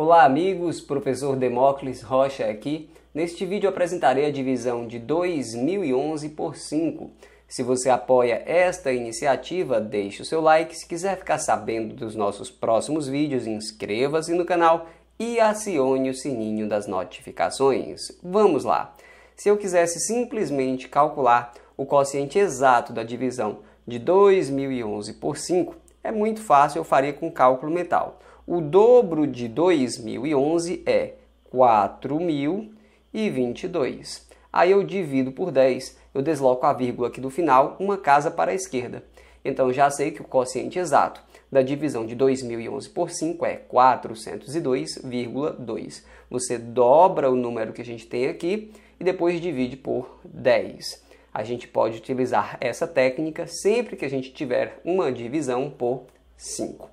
Olá amigos, professor Demócles Rocha aqui. Neste vídeo apresentarei a divisão de 2011 por 5. Se você apoia esta iniciativa, deixe o seu like. Se quiser ficar sabendo dos nossos próximos vídeos, inscreva-se no canal e acione o sininho das notificações. Vamos lá! Se eu quisesse simplesmente calcular o quociente exato da divisão de 2011 por 5, é muito fácil, eu faria com cálculo mental. O dobro de 2011 é 4.022. Aí eu divido por 10, eu desloco a vírgula aqui do final, uma casa para a esquerda. Então já sei que o quociente exato da divisão de 2011 por 5 é 402,2. Você dobra o número que a gente tem aqui e depois divide por 10. A gente pode utilizar essa técnica sempre que a gente tiver uma divisão por 5.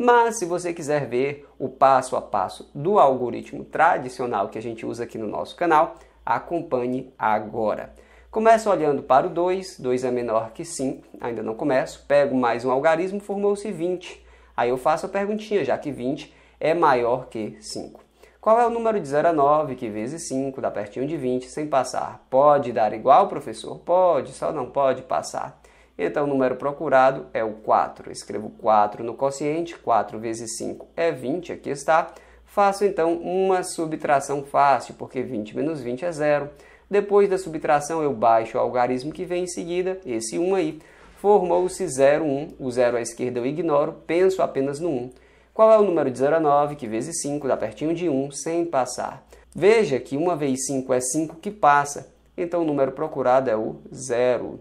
Mas se você quiser ver o passo a passo do algoritmo tradicional que a gente usa aqui no nosso canal, acompanhe agora. Começo olhando para o 2, 2 é menor que 5, ainda não começo, pego mais um algarismo, formou-se 20. Aí eu faço a perguntinha, já que 20 é maior que 5. Qual é o número de 0 a 9, que vezes 5 dá pertinho de 20, sem passar? Pode dar igual, professor? Pode, só não pode passar. Então, o número procurado é o 4. Escrevo 4 no quociente, 4 vezes 5 é 20, aqui está. Faço então uma subtração fácil, porque 20 menos 20 é zero. Depois da subtração, eu baixo o algarismo que vem em seguida, esse 1 aí. Formou-se 0, 1. O 0 à esquerda eu ignoro, penso apenas no 1. Qual é o número de 0 a 9, que vezes 5 dá pertinho de 1, sem passar? Veja que 1 vezes 5 é 5 que passa, então o número procurado é o 0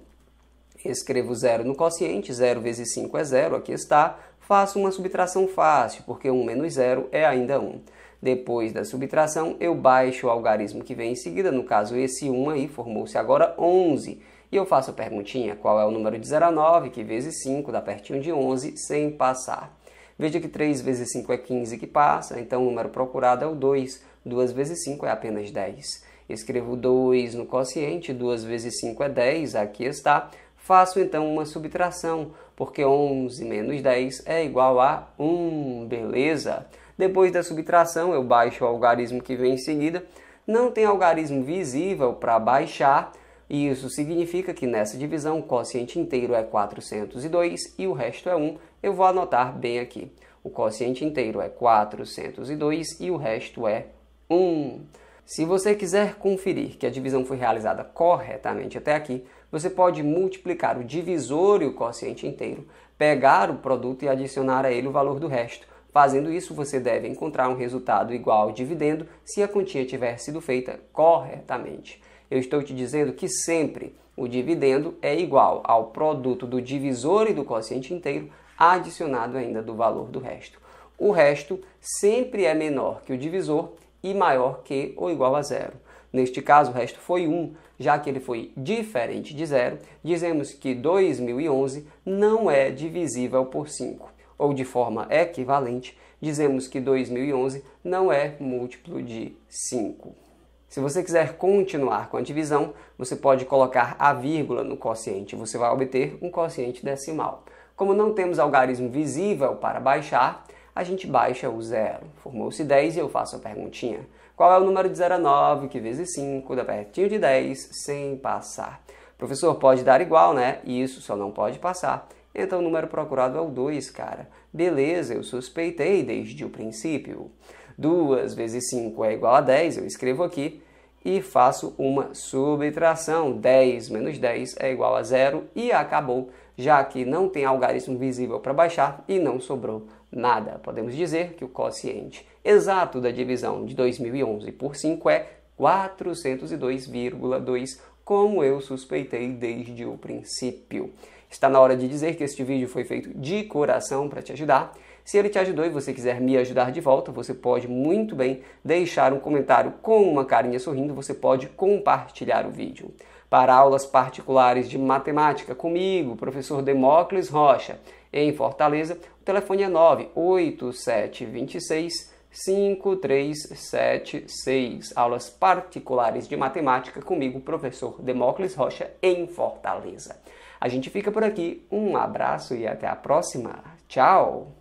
escrevo 0 no quociente, 0 vezes 5 é 0, aqui está, faço uma subtração fácil, porque 1 menos 0 é ainda 1. Depois da subtração, eu baixo o algarismo que vem em seguida, no caso esse 1 aí formou-se agora 11. E eu faço a perguntinha, qual é o número de 0 a 9, que vezes 5 dá pertinho de 11, sem passar. Veja que 3 vezes 5 é 15 que passa, então o número procurado é o 2. 2 vezes 5 é apenas 10. Escrevo 2 no quociente, 2 vezes 5 é 10, aqui está. Faço então uma subtração, porque 11 menos 10 é igual a 1, beleza? Depois da subtração, eu baixo o algarismo que vem em seguida. Não tem algarismo visível para baixar, e isso significa que nessa divisão o quociente inteiro é 402 e o resto é 1. Eu vou anotar bem aqui. O quociente inteiro é 402 e o resto é 1. Se você quiser conferir que a divisão foi realizada corretamente até aqui, você pode multiplicar o divisor e o quociente inteiro, pegar o produto e adicionar a ele o valor do resto. Fazendo isso, você deve encontrar um resultado igual ao dividendo se a quantia tiver sido feita corretamente. Eu estou te dizendo que sempre o dividendo é igual ao produto do divisor e do quociente inteiro, adicionado ainda do valor do resto. O resto sempre é menor que o divisor e maior que ou igual a zero. Neste caso, o resto foi 1, já que ele foi diferente de zero, dizemos que 2011 não é divisível por 5. Ou de forma equivalente, dizemos que 2011 não é múltiplo de 5. Se você quiser continuar com a divisão, você pode colocar a vírgula no quociente, você vai obter um quociente decimal. Como não temos algarismo visível para baixar, a gente baixa o zero. Formou-se 10 e eu faço a perguntinha. Qual é o número de 0 a 9, que vezes 5, dá pertinho de 10, sem passar? Professor, pode dar igual, né? Isso, só não pode passar. Então o número procurado é o 2, cara. Beleza, eu suspeitei desde o princípio. 2 vezes 5 é igual a 10, eu escrevo aqui e faço uma subtração. 10 menos 10 é igual a zero e acabou, já que não tem algarismo visível para baixar e não sobrou nada. Podemos dizer que o quociente exato da divisão de 2011 por 5 é 402,2, como eu suspeitei desde o princípio. Está na hora de dizer que este vídeo foi feito de coração para te ajudar. Se ele te ajudou e você quiser me ajudar de volta, você pode muito bem deixar um comentário com uma carinha sorrindo, você pode compartilhar o vídeo para aulas particulares de matemática comigo, professor Demócles Rocha, em Fortaleza. O telefone é 98726 5376. Aulas particulares de matemática comigo, professor Demócles Rocha, em Fortaleza. A gente fica por aqui. Um abraço e até a próxima. Tchau!